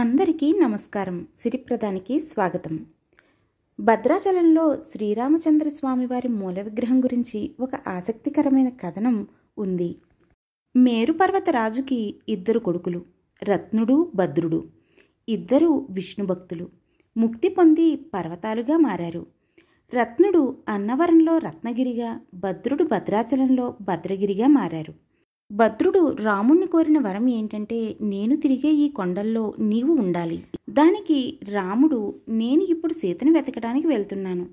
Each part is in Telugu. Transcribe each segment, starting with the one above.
అందరికీ నమస్కారం సిరిప్రదానికి స్వాగతం భద్రాచలంలో శ్రీరామచంద్ర స్వామివారి మూల విగ్రహం గురించి ఒక ఆసక్తికరమైన కథనం ఉంది మేరుపర్వత రాజుకి ఇద్దరు కొడుకులు రత్నుడు భద్రుడు ఇద్దరు విష్ణుభక్తులు ముక్తి పొంది పర్వతాలుగా మారారు రత్నుడు అన్నవరంలో రత్నగిరిగా భద్రుడు భద్రాచలంలో భద్రగిరిగా మారారు భద్రుడు రాముణ్ణి కోరిన వరం ఏంటంటే నేను తిరిగే ఈ కొండల్లో నీవు ఉండాలి దానికి రాముడు నేను ఇప్పుడు సీతను వెతకడానికి వెళ్తున్నాను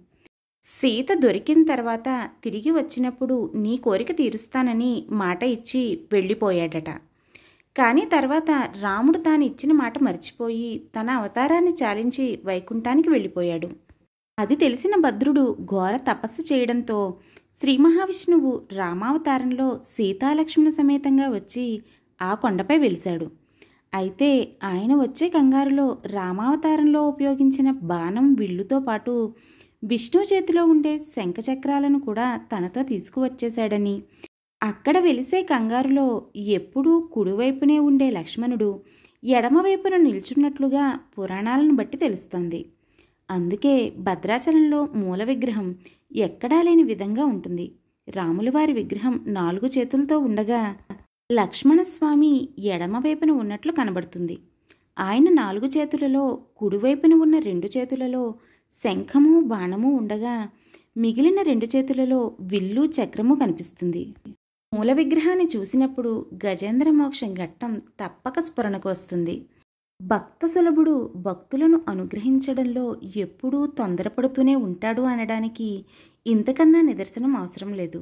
సీత దొరికిన తర్వాత తిరిగి వచ్చినప్పుడు నీ కోరిక తీరుస్తానని మాట ఇచ్చి వెళ్ళిపోయాడట కానీ తర్వాత రాముడు తాను ఇచ్చిన మాట మర్చిపోయి తన అవతారాన్ని చాలించి వైకుంఠానికి వెళ్ళిపోయాడు అది తెలిసిన భద్రుడు ఘోర తపస్సు చేయడంతో శ్రీ మహావిష్ణువు రామావతారంలో సీతాలక్ష్మణ సమేతంగా వచ్చి ఆ కొండపై వెలిశాడు అయితే ఆయన వచ్చే కంగారులో రామావతారంలో ఉపయోగించిన బాణం విల్లుతో పాటు విష్ణు చేతిలో ఉండే శంఖచక్రాలను కూడా తనతో తీసుకువచ్చేశాడని అక్కడ వెలిసే కంగారులో ఎప్పుడూ కుడివైపునే ఉండే లక్ష్మణుడు ఎడమవైపున నిల్చున్నట్లుగా పురాణాలను బట్టి తెలుస్తోంది అందుకే భద్రాచలంలో మూల విగ్రహం ఎక్కడా లేని విధంగా ఉంటుంది రాములవారి విగ్రహం నాలుగు చేతులతో ఉండగా లక్ష్మణస్వామి ఎడమవైపున ఉన్నట్లు కనబడుతుంది ఆయన నాలుగు చేతులలో కుడివైపున ఉన్న రెండు చేతులలో శంఖము బాణము ఉండగా మిగిలిన రెండు చేతులలో విల్లు చక్రము కనిపిస్తుంది మూల విగ్రహాన్ని చూసినప్పుడు గజేంద్ర మోక్షం ఘట్టం తప్పక స్ఫురణకు వస్తుంది భక్త సులభుడు భక్తులను అనుగ్రహించడంలో ఎప్పుడూ తొందరపడుతూనే ఉంటాడు అనడానికి ఇంతకన్నా నిదర్శనం అవసరం లేదు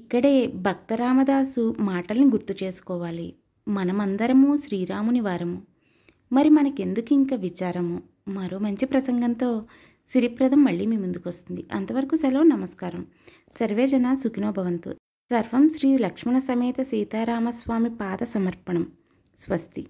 ఇక్కడే భక్తరామదాసు మాటల్ని గుర్తు చేసుకోవాలి మనమందరము శ్రీరాముని వారము మరి మనకెందుకు ఇంక విచారము మరో మంచి ప్రసంగంతో సిరిప్రదం మళ్ళీ మీ ముందుకు వస్తుంది అంతవరకు సెలవు నమస్కారం సర్వేజన సుఖినోభవంతు సర్వం శ్రీ లక్ష్మణ సమేత సీతారామస్వామి పాద సమర్పణం స్వస్తి